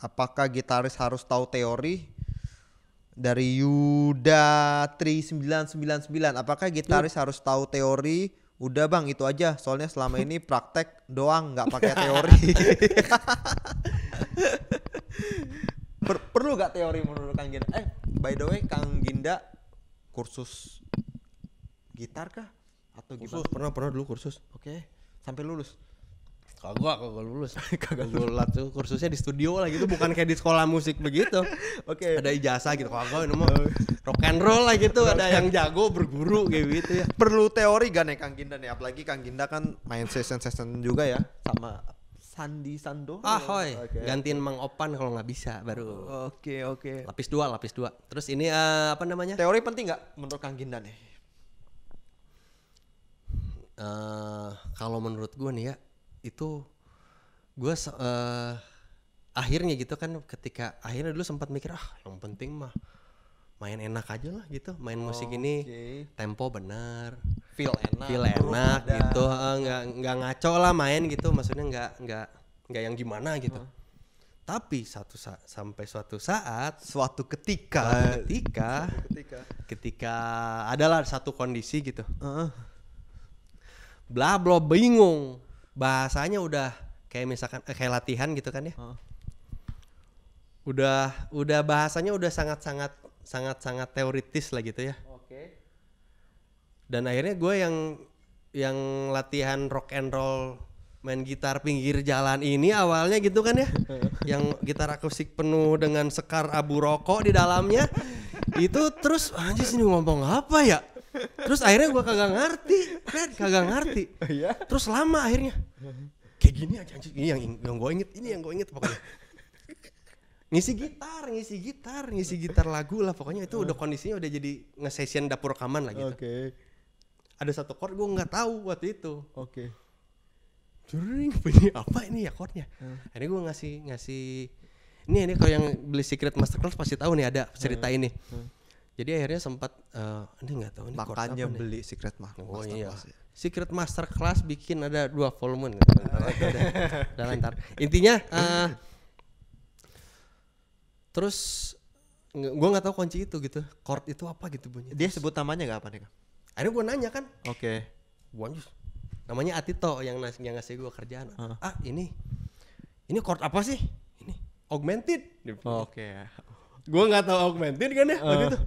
Apakah gitaris harus tahu teori? Dari Yuda 3999, apakah gitaris harus tahu teori? Udah bang, itu aja. Soalnya selama ini praktek doang, nggak pakai teori. per perlu gak teori menurut Kang Ginda? Eh, by the way, Kang Ginda kursus gitar kah? atau kursus, pernah pernah dulu kursus. Oke. Okay. Sampai lulus. Kagak, kagak lulus. kagak lulus tuh kursusnya di studio lah gitu, bukan kayak di sekolah musik begitu. Oke. Okay. Ada ijazah gitu. Kagak ini mah rock and roll lah gitu, ada yang jago berguru kayak gitu ya. Perlu teori gak nih Kang Ginda nih? Ya? Apalagi Kang Ginda kan main session-session juga ya sama Sandi Sando. ah Okay. Gantiin Mang Opan kalau nggak bisa baru. Oke, okay, oke. Okay. Lapis dua, lapis dua. Terus ini uh, apa namanya? Teori penting nggak menurut Kang Ginda nih? uh, kalau menurut gue nih ya itu gue uh, eh, akhirnya gitu kan ketika akhirnya dulu sempat mikir ah yang penting mah main enak aja lah gitu main musik ini okay. tempo bener feel enak feel enak gitu eh, nggak uh, nggak ngaco lah main gitu maksudnya nggak nggak nggak yang gimana gitu huh? tapi satu sa sampai suatu saat suatu ketika suatu ketika ketika ketika adalah satu kondisi gitu uh bla bla bingung bahasanya udah kayak misalkan eh, kayak latihan gitu kan ya uh. udah udah bahasanya udah sangat sangat sangat sangat teoritis lah gitu ya okay. dan akhirnya gue yang yang latihan rock and roll main gitar pinggir jalan ini awalnya gitu kan ya yang gitar akustik penuh dengan sekar abu rokok di dalamnya itu terus anjir sini ngomong apa ya Terus akhirnya gue kagak ngerti, kan? Kagak ngerti. Oh, iya? Terus lama akhirnya. Kayak gini aja Ini yang yang gue inget, ini yang gue inget pokoknya. ngisi gitar, ngisi gitar, ngisi gitar lagu lah pokoknya itu udah ah. kondisinya udah jadi nge-session dapur rekaman lah gitu. Okay. Ada satu chord gue nggak tahu waktu itu. Oke. Okay. ini apa ini ya chordnya? Hmm. gue ngasih ngasih ini ini kalau yang beli secret masterclass pasti tahu nih ada cerita hmm. ini. Hmm jadi akhirnya sempat uh, ini nggak tahu ini makanya beli nih? Secret Master oh, iya. Ya. Secret Master Class bikin ada dua volume dan lantar. Intinya uh, terus gue nggak tahu kunci itu gitu chord itu apa gitu bunyi dia sebut namanya nggak apa nih kak akhirnya gue nanya kan oke okay. Wanjus namanya Atito yang ngasih yang ngasih gue kerjaan uh. ah ini ini chord apa sih ini augmented oke okay. gue nggak tahu augmented kan ya uh. waktu itu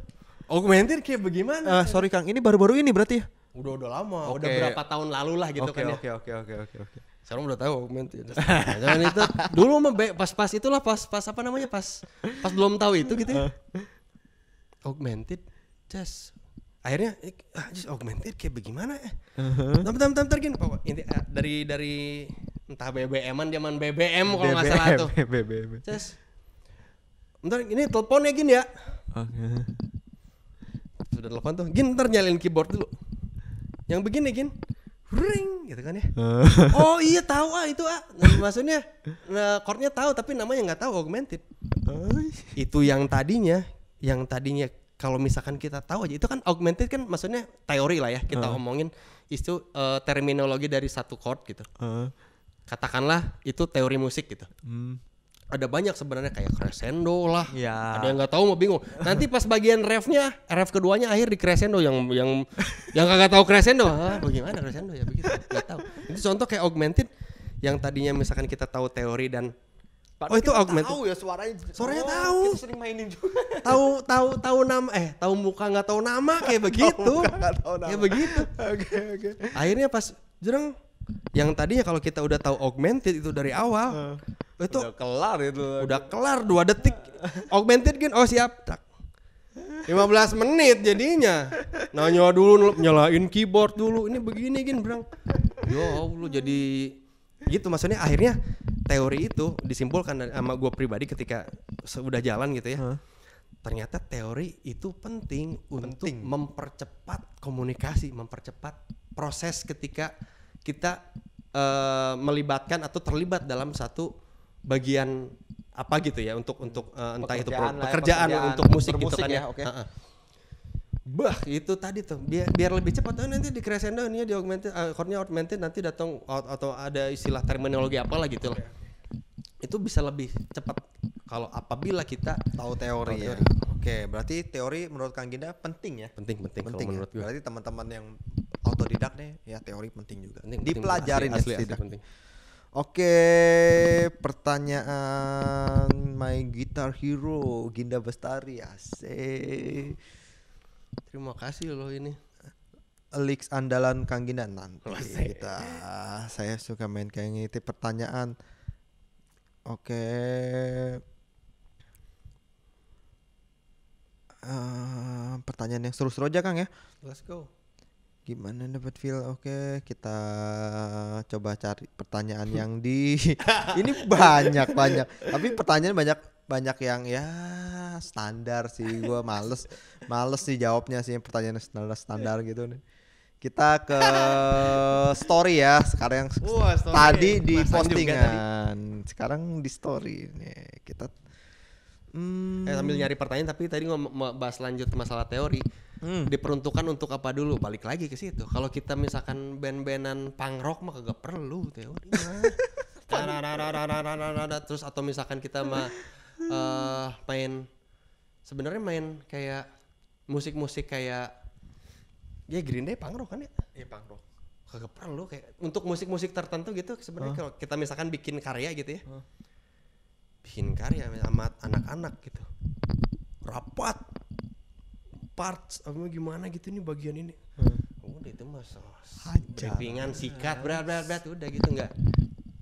Augmented kayak bagaimana? Uh, sorry Kang, ini baru-baru ini berarti ya? Udah udah lama, okay. udah berapa tahun lalu lah gitu okay, kan okay, ya. Oke oke oke oke oke. Sekarang udah tahu augmented. Jangan itu dulu mah pas-pas itulah pas-pas apa namanya? Pas pas belum tahu itu gitu ya. Eh. augmented just akhirnya eh, ah, just augmented kayak bagaimana ya? Tam tam tam tergin ini dari dari entah BBM-an zaman BBM kalau nggak salah tuh. BBM. Just Bentar, ini teleponnya gini ya. Oke. Okay udah telepon tuh gin ntar nyalain keyboard dulu yang begini gin ring gitu kan ya oh iya tahu ah itu ah nah, maksudnya nah, chordnya tahu tapi namanya nggak tahu augmented itu yang tadinya yang tadinya kalau misalkan kita tahu aja itu kan augmented kan maksudnya teori lah ya kita uh. omongin itu uh, eh, terminologi dari satu chord gitu uh. katakanlah itu teori musik gitu hmm ada banyak sebenarnya kayak crescendo lah. Ya. Ada yang nggak tahu mau bingung. Nanti pas bagian refnya, ref keduanya akhir di crescendo yang yang yang kagak tahu crescendo. Ah, bagaimana crescendo ya begitu? Nggak tahu. Itu contoh kayak augmented yang tadinya misalkan kita tahu teori dan Padahal oh itu augmented. Tahu ya suaranya. Suaranya oh, tahu. Kita sering mainin juga. Tahu tahu tahu nama eh tahu muka nggak tahu nama kayak begitu. tahu muka, tahu nama. Kayak begitu. Oke oke. Okay, okay. Akhirnya pas jereng yang tadinya kalau kita udah tahu augmented itu dari awal uh, itu udah kelar itu udah kelar dua detik augmented gin kan? oh siap tak 15 menit jadinya nanya dulu nyalain keyboard dulu ini begini gin kan, berang ya Allah jadi gitu maksudnya akhirnya teori itu disimpulkan sama gue pribadi ketika sudah jalan gitu ya huh? ternyata teori itu penting, penting untuk mempercepat komunikasi mempercepat proses ketika kita uh, melibatkan atau terlibat dalam satu bagian apa gitu ya untuk untuk uh, entah pekerjaan itu pro, ya, pekerjaan, lah, pekerjaan, untuk musik gitu kan ya, Okay. Uh -uh. Bah, itu tadi tuh. Biar biar lebih cepat oh, nanti di crescendo ini di augmented uh, chordnya augmented nanti datang atau ada istilah terminologi apalah gitu lah. Itu bisa lebih cepat kalau apabila kita tahu teori, tahu ya. teori. ya. Oke, berarti teori menurut Kang Ginda penting ya? Penting, penting. penting ya? menurut gue. Berarti teman-teman yang autodidak nih, ya teori penting juga. Penting, Dipelajarin asli, ya asli, asli penting. Oke, pertanyaan My Guitar Hero Ginda Bestari AC. Terima kasih loh ini. Alex andalan Kang Ginda nanti Masih. kita. Saya suka main kayak gitu pertanyaan. Oke. Eh, pertanyaan yang seru-seru aja Kang ya. Let's go. Gimana dapat feel? Oke, okay, kita coba cari pertanyaan yang di ini banyak banyak. Tapi pertanyaan banyak banyak yang ya standar sih gue males males sih jawabnya sih pertanyaan standar standar gitu nih kita ke story ya sekarang Wah, story. tadi di postingan tadi. sekarang di story nih kita Hmm. Eh, sambil nyari pertanyaan tapi tadi ngomong bahas lanjut masalah teori hmm. diperuntukkan untuk apa dulu balik lagi ke situ kalau kita misalkan band-bandan punk rock mah kagak perlu teori terus atau misalkan kita mah uh, main sebenarnya main kayak musik-musik kayak ya Green Day punk rock kan ya iya punk rock kagak perlu kayak untuk musik-musik tertentu gitu sebenarnya huh? kalau kita misalkan bikin karya gitu ya huh? hingkari sama anak-anak gitu rapat parts apa gimana gitu nih bagian ini hmm. udah itu mas briefing sikat berat berat berat udah gitu enggak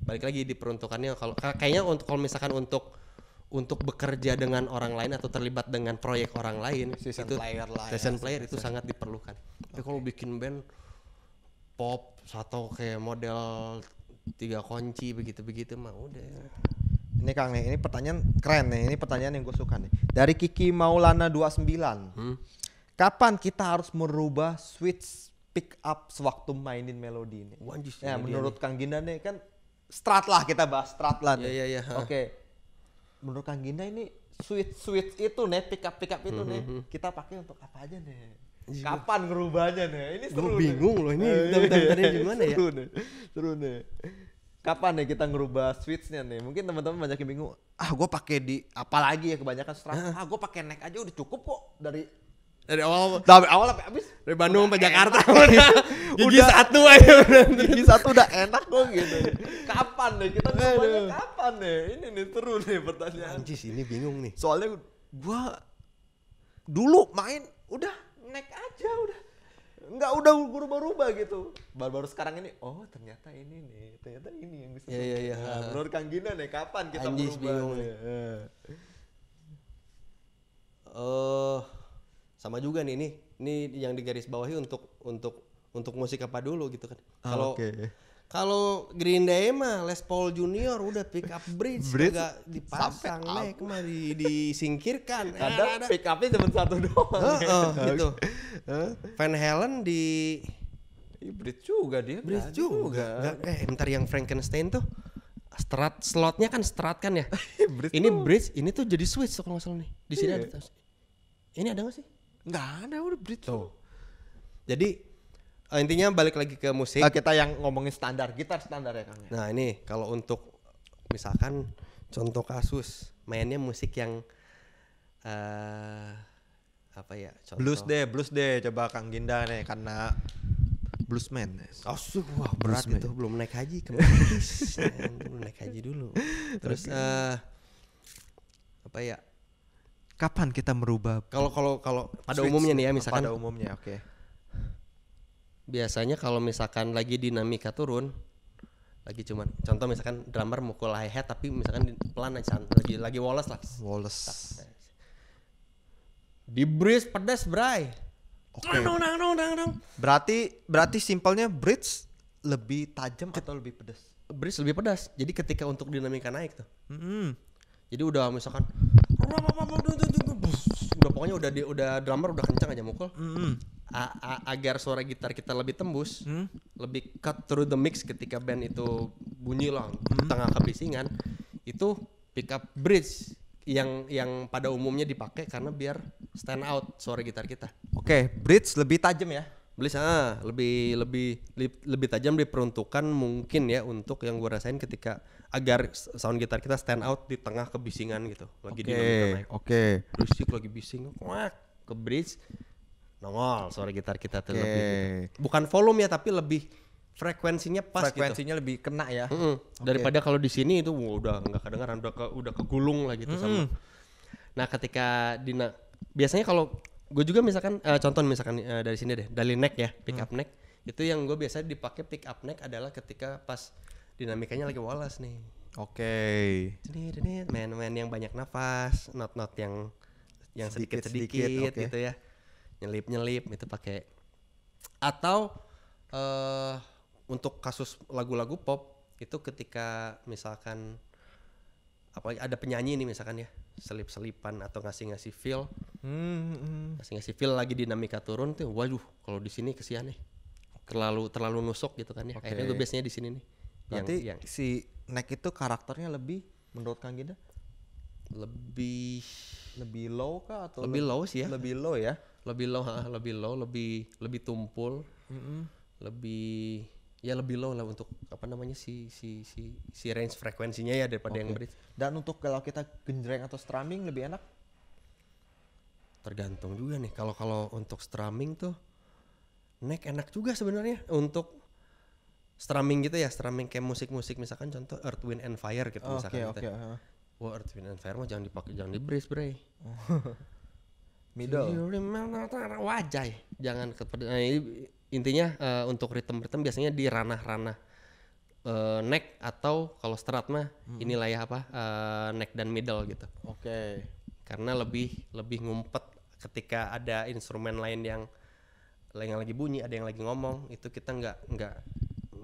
balik lagi diperuntukannya kalau kayaknya untuk kalau misalkan untuk untuk bekerja dengan orang lain atau terlibat dengan proyek orang lain season itu player lah season ya, player season. itu sangat diperlukan okay. kalau bikin band pop atau kayak model tiga kunci begitu begitu mah udah ini Kang nih, ini pertanyaan keren nih. Ini pertanyaan yang gue suka nih. Dari Kiki Maulana 29. Hmm? Kapan kita harus merubah switch pick up sewaktu mainin melodi ini? Wanjis, ya, menurut Kang Ginda nih kan strat lah kita bahas strat lah. Iya iya iya. Oke. Menurut Kang Ginda ini switch switch itu nih pick up pick up itu -hmm. nih hmm, hmm. kita pakai untuk apa aja nih? Kapan ngerubahnya nih? Ini seru. Gue bingung loh ini eh, Tadi iya, gimana ya? Seru nih. Seru nih kapan nih kita ngerubah switchnya nih? Mungkin teman-teman banyak yang bingung. Ah, gue pakai di apa lagi ya kebanyakan strap. Ah, gue pakai neck aja udah cukup kok dari dari awal dari awal sampai habis dari Bandung sampai Jakarta udah gigi udah, satu aja udah gigi satu udah enak kok gitu kapan nih kita ngomongnya kapan nih ini nih seru nih pertanyaan Anjis ini bingung nih soalnya gua dulu main udah naik aja udah nggak udah berubah-ubah gitu baru-baru sekarang ini oh ternyata ini nih ternyata ini yang bisa yeah, yeah, yeah. Nah, menurut Kang Gina nih kapan kita Anjis berubah oh Uh. sama juga nih ini ini yang digaris bawahi untuk untuk untuk musik apa dulu gitu kan ah, kalau okay. Kalau Green Day mah Les Paul Junior udah pick up bridge, bridge agak dipasang naik mah di, disingkirkan. Ada, eh, ada pick upnya cuma satu doang. Heeh, uh, uh, gitu. Van Halen di Ya, bridge juga dia. Bridge juga. juga. Gak, eh, bentar yang Frankenstein tuh strat slotnya kan strat kan ya. bridge ini tuh. bridge, ini tuh jadi switch kalau nggak salah nih. Di sini yeah. ada. Ini ada nggak sih? Nggak ada udah bridge tuh. Jadi uh, intinya balik lagi ke musik. Uh, kita yang ngomongin standar gitar standar ya Kang. Ya? Nah, ini kalau untuk misalkan contoh kasus mainnya musik yang uh, apa ya? Contoh. Blues deh, blues deh coba Kang Ginda nih karena bluesman. Oh Asuh, wah berat bluesman. itu belum naik haji kemarin. belum naik haji dulu. Terus uh, apa ya? Kapan kita merubah? Kalau kalau kalau pada umumnya nih ya misalkan. Pada umumnya, oke. Okay biasanya kalau misalkan lagi dinamika turun lagi cuman contoh misalkan drummer mukul high hat tapi misalkan pelan aja lagi lagi Wallace lah Wallace tak, eh. di bridge pedas bray oke okay. nang nang nang nang berarti berarti simpelnya bridge lebih tajam atau lebih pedas bridge lebih pedas jadi ketika untuk dinamika naik tuh mm -hmm. jadi udah misalkan mm-hmm. udah pokoknya udah di, udah drummer udah kencang aja mukul mm -hmm agar suara gitar kita lebih tembus, hmm? lebih cut through the mix ketika band itu bunyi loh hmm? tengah kebisingan, itu pickup bridge yang yang pada umumnya dipakai karena biar stand out suara gitar kita. Oke, okay, bridge lebih tajam ya. Bridge ah, lebih lebih lebih, lebih tajam diperuntukkan mungkin ya untuk yang gue rasain ketika agar sound gitar kita stand out di tengah kebisingan gitu. Lagi okay, di Oke. Okay. Berisik lagi bising, wah ke bridge nongol suara gitar kita tuh okay. lebih gitu. bukan volume ya tapi lebih frekuensinya pas gitu. frekuensinya gitu. lebih kena ya mm -hmm. okay. daripada kalau di sini itu wow, udah nggak kedengaran udah ke, udah kegulung lah gitu mm -hmm. sama nah ketika Dina biasanya kalau gue juga misalkan uh, contoh misalkan uh, dari sini deh dari neck ya pick up mm. neck itu yang gue biasa dipakai pick up neck adalah ketika pas dinamikanya lagi walas nih oke okay. main-main yang banyak nafas not not yang yang sedikit sedikit, okay. gitu ya nyelip nyelip itu pakai atau uh, untuk kasus lagu-lagu pop itu ketika misalkan apa ada penyanyi nih misalkan ya selip selipan atau ngasih ngasih feel hmm. hmm. ngasih ngasih feel lagi dinamika turun tuh waduh kalau di sini kesian nih terlalu terlalu nusuk gitu kan ya okay. akhirnya gue biasanya di sini nih nanti yang, yang, si Nek itu karakternya lebih menurut Kang Gida lebih lebih low kah atau lebih low sih ya lebih low ya lebih low ha, lebih low lebih lebih tumpul mm -hmm. lebih ya lebih low lah untuk apa namanya si si si si range frekuensinya ya daripada okay. yang bridge dan untuk kalau kita genjreng atau strumming lebih enak tergantung juga nih kalau kalau untuk strumming tuh neck enak juga sebenarnya untuk strumming gitu ya strumming kayak musik-musik misalkan contoh Earth Wind and Fire gitu okay, misalkan okay, gitu. Uh-huh. Wah, earth, wind, and fire mah jangan dipakai, jangan di brace, bre. Middle. Wajah, jangan kepedean. Nah, intinya uh, untuk ritme-ritme biasanya di ranah-ranah uh, neck atau kalau strat mah hmm. inilah ya apa uh, neck dan middle gitu. Oke. Okay. Karena lebih lebih ngumpet ketika ada instrumen lain yang yang lagi bunyi, ada yang lagi ngomong, itu kita nggak nggak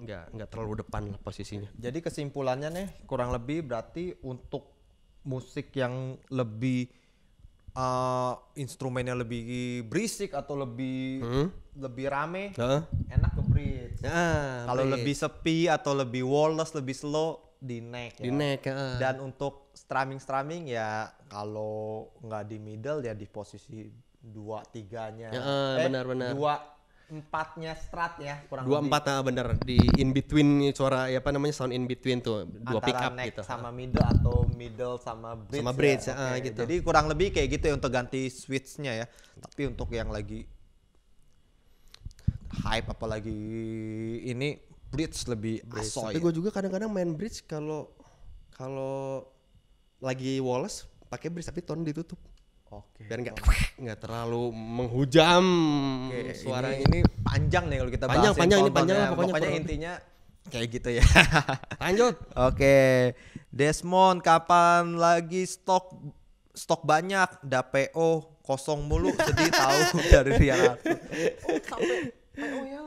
nggak nggak terlalu depan lah posisinya. Jadi kesimpulannya nih kurang lebih berarti untuk musik yang lebih uh, instrumennya lebih berisik atau lebih hmm? lebih rame huh? enak ke bridge ah, kalau lebih sepi atau lebih wallless lebih slow di neck ya. di ya. neck uh. dan untuk strumming strumming ya kalau nggak di middle ya di posisi dua tiganya ya, uh, eh, benar benar dua empatnya strat ya kurang dua empat nah bener di in between suara ya apa namanya sound in between tuh dua Antara pickup gitu sama middle atau middle sama bridge sama ya, bridge ya. Ah, okay. gitu jadi kurang lebih kayak gitu ya untuk ganti switchnya ya tapi untuk yang lagi hype apalagi ini bridge lebih bridge. asoy tapi ya. gue juga kadang-kadang main bridge kalau kalau lagi Wallace pakai bridge tapi tone ditutup okay. Biar nggak nggak terlalu menghujam. okay, suara ini, ini panjang nih kalau kita panjang, bahas. Panjang, ini panjang ya. pokoknya. Pokoknya intinya kayak gitu ya. Lanjut. Oke. Desmond kapan lagi stok stok banyak, DPO kosong mulu sedih tahu dari Rian. Oh, ya,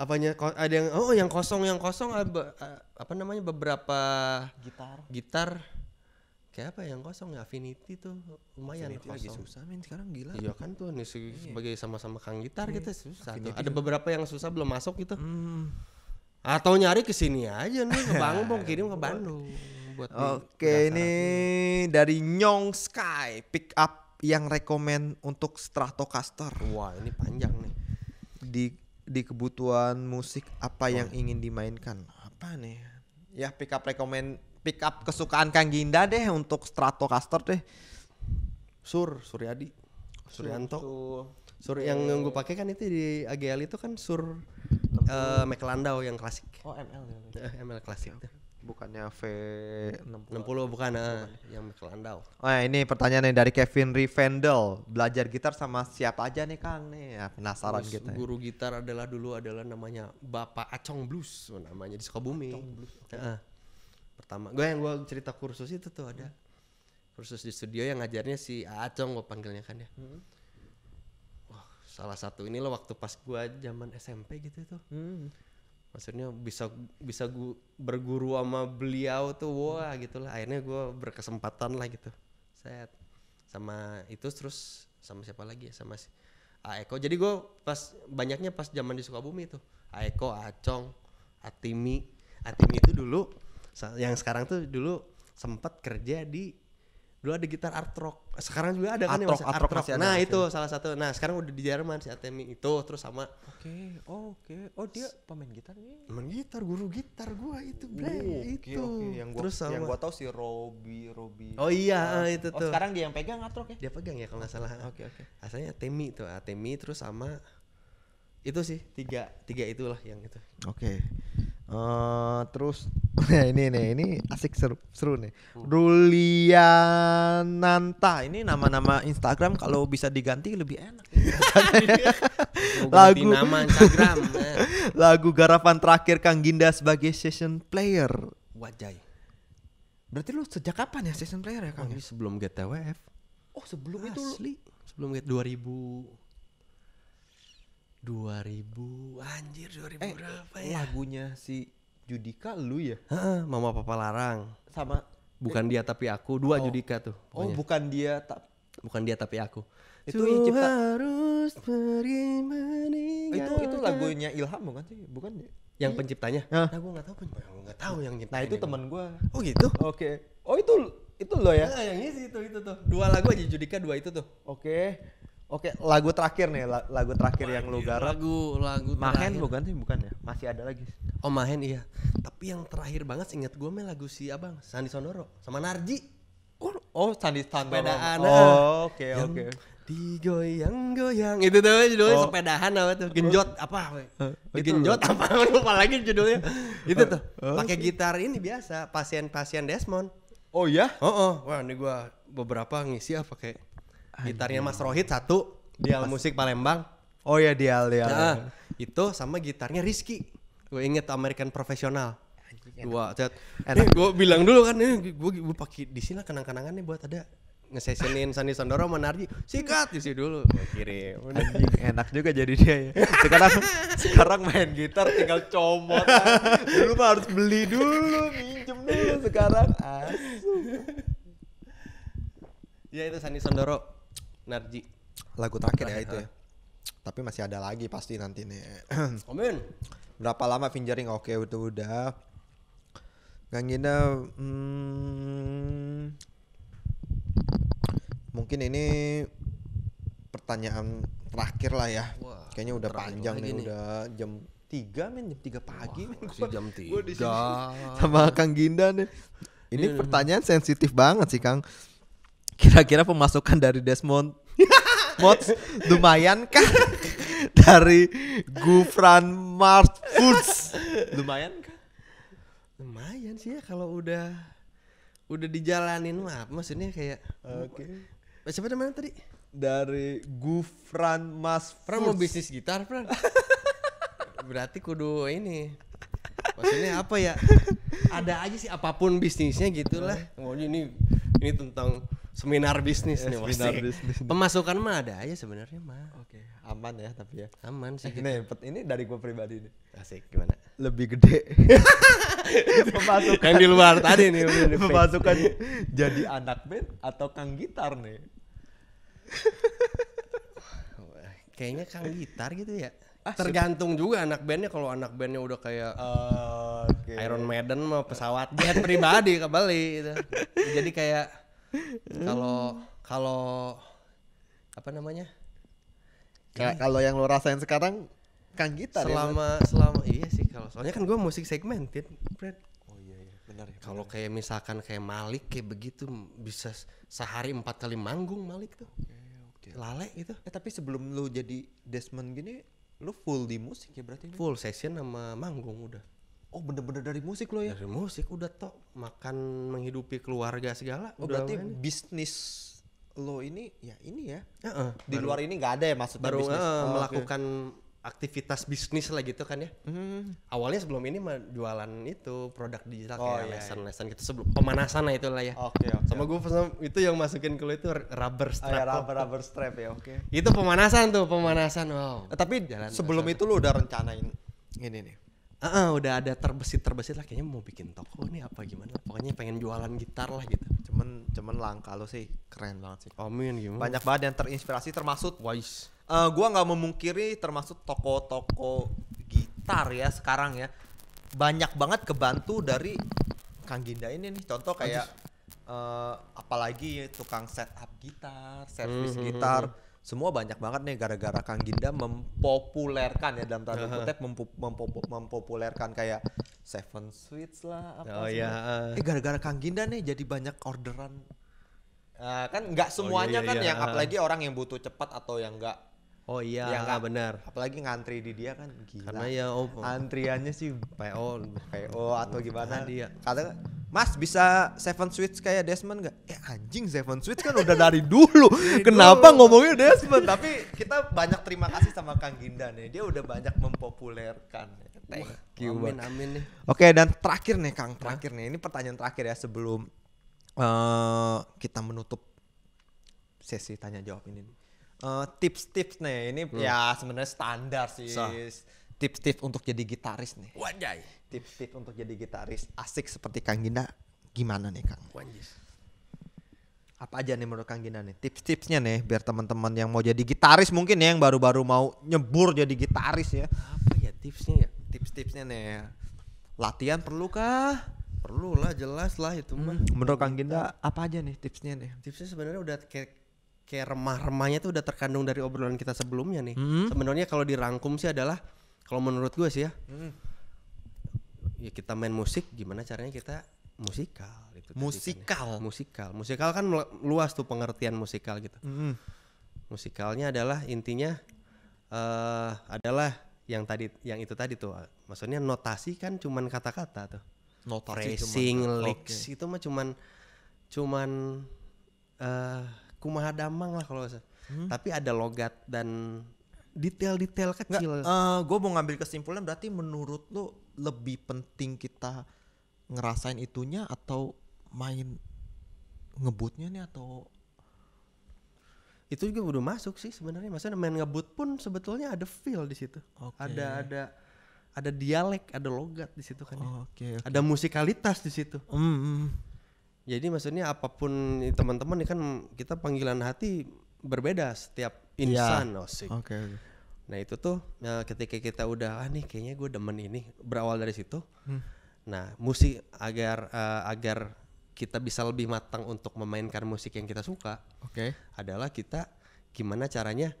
apanya ada yang oh yang kosong yang kosong eh, eh, apa namanya beberapa gitar gitar kayak apa yang kosong ya Affinity tuh lumayan Affinity kosong. lagi susah men sekarang gila. Iya kan tuh nih iya. sebagai sama-sama kang gitar kita gitu, susah tuh. Ada beberapa yang susah belum masuk gitu. Hmm. Atau nyari ke sini aja nih ke Bangpong kirim ke Bandung buat Oke, ini dari Nyong Sky pick up yang rekomend untuk Stratocaster. Wah, ini panjang nih. Di di kebutuhan musik apa oh. yang ingin dimainkan? Apa nih? Ya pick up rekomend pick up kesukaan Kang Ginda deh untuk Stratocaster deh. Sur Suryadi. Suryanto. Sur, yang eh, yang gue pakai kan itu di AGL itu kan Sur uh, McLandau yang klasik. Oh, ML ya. Eh, ML klasik. Okay. Bukannya V60. 60 bukan uh, yang McLandau. Oh, ya, ini pertanyaan dari Kevin Rivendel. Belajar gitar sama siapa aja nih Kang nih? Ya, penasaran gitu Guru gitar adalah dulu adalah namanya Bapak Acong Blues namanya di Sukabumi. Acong Blues pertama gue yang gue cerita kursus itu tuh ada kursus di studio yang ngajarnya si Acong gue panggilnya kan ya hmm. wah salah satu ini lo waktu pas gue zaman SMP gitu tuh hmm. maksudnya bisa bisa gue berguru sama beliau tuh wah hmm. gitulah akhirnya gue berkesempatan lah gitu saya sama itu terus sama siapa lagi ya sama si Aeko jadi gue pas banyaknya pas zaman di Sukabumi tuh Aeko Acong Atimi Atimi itu dulu yang sekarang tuh dulu sempat kerja di dulu ada gitar art rock sekarang juga ada kan ya, rock, art, rock, nah nah itu salah satu nah sekarang udah di Jerman si Atemi itu terus sama oke okay, oke okay. oh dia pemain gitar nih pemain gitar guru gitar gua itu bre okay, itu okay. yang gua terus sama, yang gua tahu si Robi Robi oh iya nah. itu oh, tuh oh, sekarang dia yang pegang art rock ya dia pegang ya kalau nggak salah oke okay, oke okay. asalnya Atemi tuh Atemi terus sama itu sih tiga tiga itulah yang itu oke okay uh, terus ya ini nih ini asik seru, seru nih Rulianta ini nama-nama Instagram kalau bisa diganti lebih enak lagu nama Instagram eh. lagu garapan terakhir Kang Ginda sebagai session player wajah berarti lu sejak kapan ya session player ya Kang oh, ini sebelum GTWF oh sebelum Asli. itu lu sebelum 2000 2000 anjir 2000 eh, berapa ya? Lagunya si Judika lu ya? Heeh, Mama Papa Larang. Sama bukan eh, dia tapi aku, dua oh. Judika tuh. Oh, pokoknya. Oh, bukan dia tak bukan dia tapi aku. Itu yang cipta harus pergi Itu itu lagunya Ilham bukan sih? Bukan ya? Yang iya. penciptanya? Nah, nah gue gak tahu penciptanya. Gue gak tahu yang nyiptain. Nah, itu teman gue. Oh, gitu. Oke. Okay. Oh, itu itu lo ya? Nah, yang ini sih itu itu tuh. Dua lagu aja Judika dua itu tuh. Oke. Okay Oke, lagu terakhir nih, lagu terakhir Mahen yang lu garap. Lagu, lagu Mahen terakhir. bukan sih, bukan ya? Masih ada lagi. Oh Mahen iya. Tapi yang terakhir banget ingat gue mah lagu si Abang Sandi Sonoro sama Narji. Oh, oh Sandi Sonoro. Oh, ah. oke oke. Okay. Digoyang-goyang itu tuh judulnya oh. sepedahan apa tuh genjot apa uh, genjot apa lupa lagi judulnya itu tuh eh, pakai gitar ini biasa pasien-pasien Desmond oh ya oh oh wah ini gua beberapa ngisi apa kayak gitarnya Mas Rohit satu Dial Mas. musik Palembang oh ya Dial Dial nah, itu sama gitarnya Rizky gue inget American Professional dua set gue bilang dulu kan ini eh, gue gue pakai di sini kenang-kenangan nih buat ada ngesesinin Sandi Sandoro sama Narji sikat isi dulu gue kirim enak juga jadi dia ya sekarang sekarang main gitar tinggal comot kan. dulu mah harus beli dulu minjem dulu sekarang asu ya itu Sandi Sandoro Narji. Lagu terakhir ya itu ya. Tapi masih ada lagi pasti nanti nih. Amin. Berapa lama fingering? Oke, itu udah. Gangina hmm, mungkin ini pertanyaan terakhir lah ya. Wah, Kayaknya udah panjang nih, nih, udah jam tiga men jam tiga pagi Wah, men gua, jam tiga sama Kang Ginda nih ini iya, iya, iya. pertanyaan sensitif banget sih Kang Kira-kira pemasukan dari Desmond Mods lumayan kah? dari Gufran Mart Foods lumayan kah? Lumayan sih ya kalau udah udah dijalanin maaf, maksudnya kayak oke okay. Eh, siapa namanya tadi dari Gufran Mas Fran mau bisnis gitar Fran berarti kudu ini maksudnya apa ya ada aja sih apapun bisnisnya gitulah oh ini ini tentang seminar bisnis ini iya, nih seminar bisnis pemasukan mah ada aja sebenarnya mah oke okay. aman ya tapi ya aman sih eh, gitu. nih ini dari gua pribadi nih asik gimana lebih gede pemasukan di luar tadi nih pemasukan jadi anak band atau kang gitar nih kayaknya kang gitar gitu ya ah, tergantung juga anak bandnya kalau anak bandnya udah kayak uh, eh, okay. Iron Maiden mau pesawat jet pribadi kembali gitu jadi kayak kalau kalau apa namanya? kalau yang lo rasain sekarang Kang kita selama ya, selama iya sih kalau soalnya kan gue musik segmented Brad oh iya iya benar ya kalau kayak misalkan kayak Malik kayak begitu bisa sehari empat kali manggung Malik tuh okay, iya, okay. lale gitu eh, tapi sebelum lo jadi Desmond gini lo full di musik ya berarti full session sama manggung udah Oh bener-bener dari musik lo ya? Dari musik udah toh makan menghidupi keluarga segala. Oh udah berarti main. bisnis lo ini ya ini ya uh-uh, di baru, luar ini nggak ada ya maksudnya baru bisnis. Uh, oh, melakukan okay. aktivitas bisnis lah gitu kan ya. Hmm. Awalnya sebelum ini mah jualan itu produk digital oh, kayak iya, lesson iya. lesson gitu sebelum pemanasan lah itulah ya. Oke okay, oke. Okay, Sama okay. gue itu yang masukin ke lo itu rubber oh, iya, strap. Oh, ya, rubber rubber strap ya oke. Okay. Itu pemanasan tuh pemanasan wow. tapi Jalan sebelum itu lo udah rencanain ini nih uh, udah ada terbesit terbesit lah kayaknya mau bikin toko nih apa gimana pokoknya pengen jualan gitar lah gitu cuman cuman langka lo sih keren banget sih amin gimana banyak banget yang terinspirasi termasuk wise uh, gua nggak memungkiri termasuk toko-toko gitar ya sekarang ya banyak banget kebantu dari Kang Ginda ini nih contoh kayak uh, apalagi tukang setup gitar, servis mm hmm, -hmm. gitar, hmm semua banyak banget nih gara-gara Kang Ginda mempopulerkan ya dalam tanda kutip mempopulerkan kayak Seven Sweets lah apa oh, iya. Eh gara-gara Kang Ginda nih jadi banyak orderan Uh, kan nggak oh, semuanya oh, iya, iya, kan iya. yang ah. apalagi orang yang butuh cepat atau yang nggak Oh iya, ya, nggak benar. Apalagi ngantri di dia kan gila. Karena ya oh, oh. antriannya sih PO, PO atau gimana dia. Kata Mas bisa Seven Switch kayak Desmond nggak? Eh anjing Seven Switch kan udah dari dulu. Kenapa dulu. ngomongnya Desmond? Tapi kita banyak terima kasih sama Kang Ginda nih. Dia udah banyak mempopulerkan. Thank you. Amin amin nih. Oke okay, dan terakhir nih Kang, terakhir nih. Ini pertanyaan terakhir ya sebelum uh, kita menutup sesi tanya jawab ini tips eh, tips-tips nih ini hmm. ya sebenarnya standar sih so. tips-tips untuk jadi gitaris nih wajay tips-tips untuk jadi gitaris asik seperti Kang Gina gimana nih Kang Wajis. apa aja nih menurut Kang Gina nih tips-tipsnya nih biar teman-teman yang mau jadi gitaris mungkin ya yang baru-baru mau nyebur jadi gitaris ya apa ya tipsnya ya tips-tipsnya nih latihan perlu kah perlu lah jelas lah itu hmm. menurut Kang Ginda apa aja nih tipsnya nih tipsnya sebenarnya udah kayak kayak remah-remahnya tuh udah terkandung dari obrolan kita sebelumnya nih. Hmm. Sebenarnya kalau dirangkum sih adalah kalau menurut gue sih ya. Hmm. Ya kita main musik gimana caranya kita musikal gitu. Kan ya. Musikal. Kan, Musikal. Musikal kan luas tuh pengertian musikal gitu. Hmm. Musikalnya adalah intinya uh, adalah yang tadi yang itu tadi tuh. Maksudnya notasi kan cuman kata-kata tuh. Notasi Tracing, cuman, itu mah cuman cuman uh, kumaha damang lah kalau hmm? tapi ada logat dan detail-detail kecil. uh, eh, gue mau ngambil kesimpulan berarti menurut lo lebih penting kita ngerasain itunya atau main ngebutnya nih atau itu juga udah masuk sih sebenarnya maksudnya main ngebut pun sebetulnya ada feel di situ okay. ada ada ada dialek ada logat di situ kan okay, ya. okay. ada musikalitas di situ mm, -hmm. hmm. Jadi maksudnya apapun teman-teman ya kan kita panggilan hati berbeda setiap iya. insan yeah. Oke. Okay. Nah itu tuh ya, ketika kita udah ah nih kayaknya gue demen ini berawal dari situ. Hmm. Nah musik agar uh, agar kita bisa lebih matang untuk memainkan musik yang kita suka. Oke. Okay. Adalah kita gimana caranya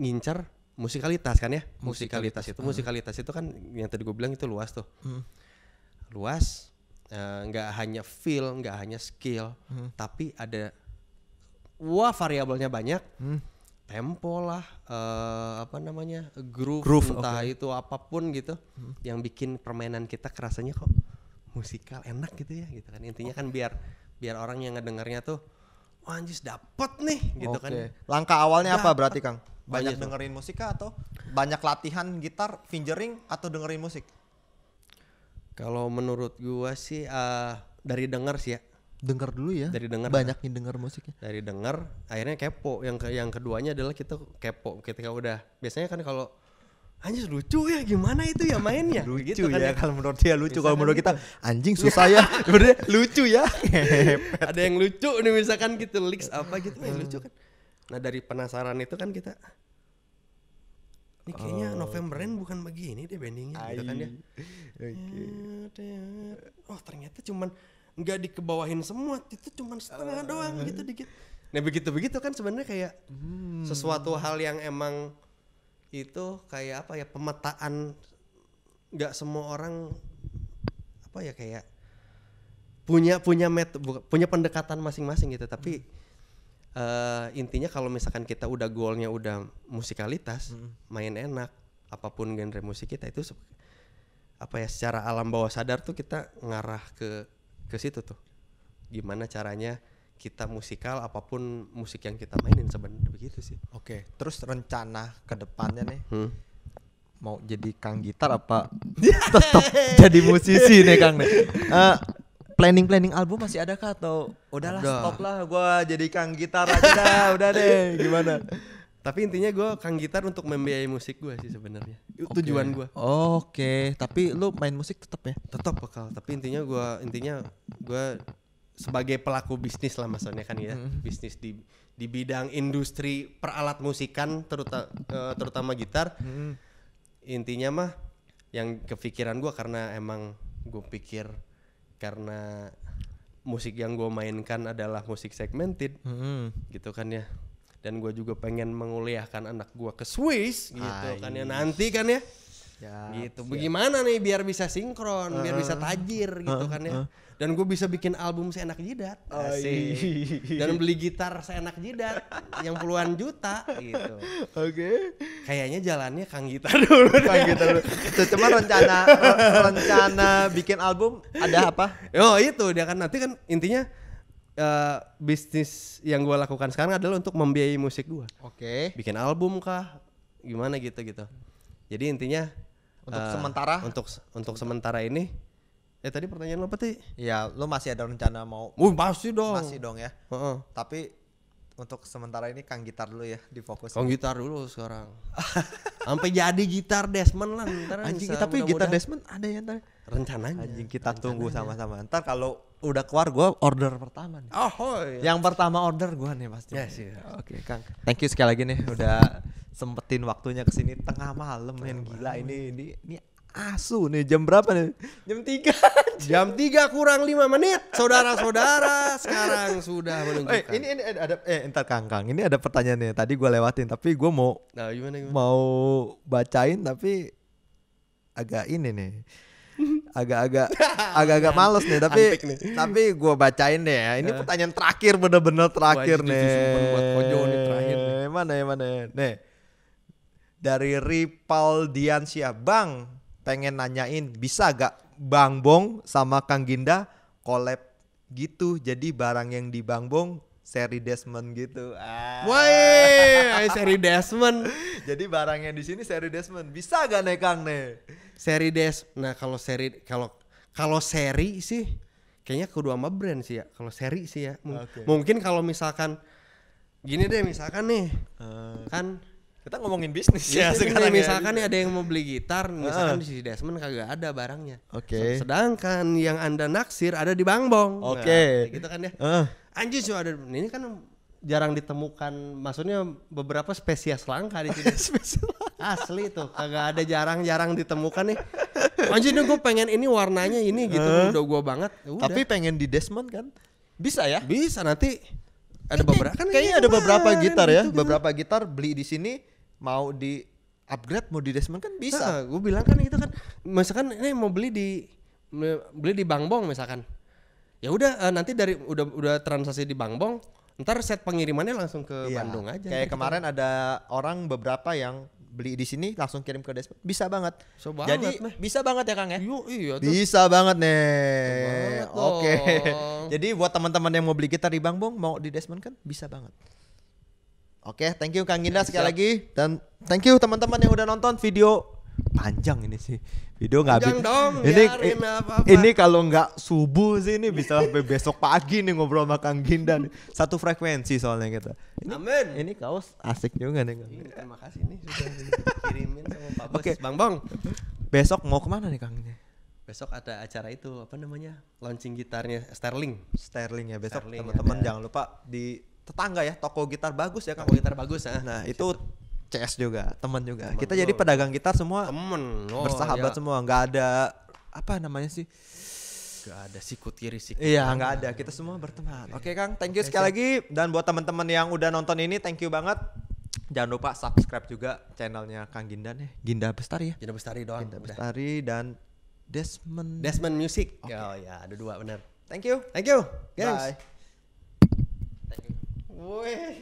ngincar musikalitas kan ya? Musikalitas, musikalitas itu ah. musikalitas itu kan yang tadi gue bilang itu luas tuh. Hmm. Luas Eh, nggak uh, hanya feel, nggak hanya skill, hmm. tapi ada wah variabelnya banyak. Hmm. Tempo lah, uh, apa namanya groove, groove entah okay. itu apapun gitu, hmm. yang bikin permainan kita kerasanya kok musikal enak gitu ya gitu kan intinya okay. kan biar biar orang yang ngedengarnya tuh wah anjis dapet nih gitu okay. kan langkah awalnya dapet. apa berarti kang banyak, banyak dengerin musik atau banyak latihan gitar fingering atau dengerin musik kalau menurut gua sih uh, dari dengar sih ya. Dengar dulu ya. Dari denger. Banyakin dengar musiknya. Dari dengar, akhirnya kepo. Yang ke, yang keduanya adalah kita kepo ketika udah biasanya kan kalau hanya lucu ya gimana itu ya mainnya lucu gitu kan ya, ya, kalau menurut dia lucu kalau menurut kita gitu. anjing susah ya Berarti lucu ya ada yang lucu nih misalkan gitu leaks apa gitu main lucu kan nah dari penasaran itu kan kita ini kayaknya oh. Novemberan bukan begini deh bandingnya gitu kan dia. Okay. Ya, ya. Oh ternyata cuman nggak dikebawahin semua itu cuman setengah uh. doang gitu dikit. Nah begitu begitu kan sebenarnya kayak hmm. sesuatu hal yang emang itu kayak apa ya pemetaan nggak semua orang apa ya kayak punya punya met punya pendekatan masing-masing gitu tapi hmm uh, intinya kalau misalkan kita udah goalnya udah musikalitas hmm. main enak apapun genre musik kita itu apa ya secara alam bawah sadar tuh kita ngarah ke ke situ tuh gimana caranya kita musikal apapun musik yang kita mainin sebenarnya begitu sih. Oke, terus rencana kedepannya nih hmm. mau jadi kang gitar apa tetap jadi musisi nih kang nih? Uh, planning planning album masih ada kah atau udahlah udah. stop lah gue jadi kang gitar aja dah udah deh gimana tapi intinya gue kang gitar untuk membiayai musik gue sih sebenarnya okay. tujuan gue oke okay. tapi lu main musik tetap ya tetap bakal tapi intinya gue intinya gue sebagai pelaku bisnis lah maksudnya kan ya hmm. bisnis di di bidang industri peralat musikan terutama uh, eh, terutama gitar hmm. intinya mah yang kepikiran gue karena emang gue pikir karena musik yang gue mainkan adalah musik segmented hmm. gitu kan ya dan gue juga pengen menguliahkan anak gue ke Swiss gitu kan ya nanti kan ya Ya, gitu. Siap, gitu. Bagaimana nih biar bisa sinkron, uh, biar bisa tajir gitu kan ya. Uh. Dan gue bisa bikin album seenak jidat. Oh, iya. Asik. Dan beli gitar seenak jidat yang puluhan juta gitu. Oke. Okay. Kayaknya jalannya Kang Gitar dulu. Kang Gitar dulu. Itu cuma rencana rencana bikin album ada apa? Oh itu dia kan nanti kan intinya uh, bisnis yang gue lakukan sekarang adalah untuk membiayai musik gue. Oke. Okay. Bikin album kah? Gimana gitu gitu. Jadi intinya untuk uh, sementara untuk untuk sementara ini ya tadi pertanyaan lo apa sih? Ya lo masih ada rencana mau? Uh, masih dong. Masih dong ya. Uh -uh. Tapi untuk sementara ini Kang Gitar dulu ya fokus Kang Gitar dulu sekarang. Sampai jadi gitar Desmond lah ntar. Anjing bisa, tapi gitar Desmond ada ya ntar. Rencananya. Anjing kita rencananya. tunggu sama-sama. Ntar kalau udah keluar gue order pertama nih. Oh, oh Yang pertama order gue nih pasti. Yes, yes. Oke okay, Kang. Thank you sekali lagi nih udah sempetin waktunya kesini tengah malam main gila ini ini ini asu nih jam berapa nih? Jam tiga. jam tiga kurang lima menit. Saudara-saudara sekarang sudah eh, menunjukkan. Eh, ini, ini ada eh entar kangkang. Kang. Ini ada pertanyaan nih. Tadi gue lewatin tapi gue mau nah, gimana, gimana? mau bacain tapi agak ini nih. Agak-agak agak-agak males nih tapi nih. tapi gue bacain deh ya. Ini eh. pertanyaan terakhir bener-bener terakhir Wah, nih. Buat nih terakhir. Mana ya mana ya? Nih. Dari Ripal Diansyah, Bang, pengen nanyain bisa gak Bang Bong sama Kang Ginda collab gitu jadi barang yang di Bang Bong seri Desmond gitu. Ah. Woi, seri Desmond. Jadi barangnya di sini seri Desmond. Bisa gak nih Kang nih? Seri Des. Nah, kalau seri kalau kalau seri sih kayaknya kedua sama brand sih ya. Kalau seri sih ya. M okay. Mungkin kalau misalkan gini deh misalkan nih. Uh. Kan kita ngomongin bisnis iya, ya, ya sekarang nih, misalkan ya. ada yang mau beli gitar misalkan uh. di sisi Desmond kagak ada barangnya oke okay. sedangkan yang anda naksir ada di Bang Bong nah, oke okay. nah, gitu kan ya uh. anjir cuma ada ini kan jarang ditemukan maksudnya beberapa spesies langka di sini asli tuh kagak ada jarang-jarang ditemukan nih anjir nih gue pengen ini warnanya ini gitu uh. udah gue banget ya udah. tapi pengen di Desmond kan bisa ya bisa nanti ada beberapa kan kayaknya ada beberapa gitar ya kan. beberapa gitar beli di sini mau di upgrade mau di desmond kan bisa. Nah, gue bilang kan gitu kan misalkan ini mau beli di beli di Bang misalkan. Ya udah eh, nanti dari udah udah transaksi di Bang ntar set pengirimannya langsung ke iya, Bandung aja. Kayak gitu. Kan. kemarin ada orang beberapa yang beli di sini langsung kirim ke Desmond bisa banget. So banget Jadi meh. bisa banget ya Kang ya. Yo, iya Bisa banget nih. Oke. Okay. Jadi buat teman-teman yang mau beli gitar di Bang mau di Desmond kan bisa banget. Oke, okay, thank you Kang Ginda sekali lagi dan thank you teman-teman yang udah nonton video panjang ini sih. Video nggak habis. Dong, ini ini, ini kalau nggak subuh sih ini bisa sampai besok pagi nih ngobrol sama Kang Ginda nih. Satu frekuensi soalnya kita. Ini, Amin. Ini kaos asik juga nih. Kang. Iya, terima kasih nih sudah dikirimin sama Pak Bos. Okay. Bang Bang. Besok mau kemana nih Kang? besok ada acara itu apa namanya launching gitarnya Sterling Sterling ya besok teman-teman jangan lupa di tetangga ya toko gitar bagus ya kan toko gitar bagus ya nah itu CS juga teman juga temen kita jadi pedagang gitar semua temen lo, oh, bersahabat ya. semua nggak ada apa namanya sih Gak ada sikut kiri sikut Iya nggak ada kita semua berteman Oke okay, Kang thank you okay, sekali lagi Dan buat teman-teman yang udah nonton ini thank you banget Jangan lupa subscribe juga channelnya Kang Ginda nih ya. Ginda Bestari ya Ginda Bestari doang Ginda Bestari dan Desmond Desmond Music okay. Oh ya ada dua bener Thank you Thank you guys Bye Oi!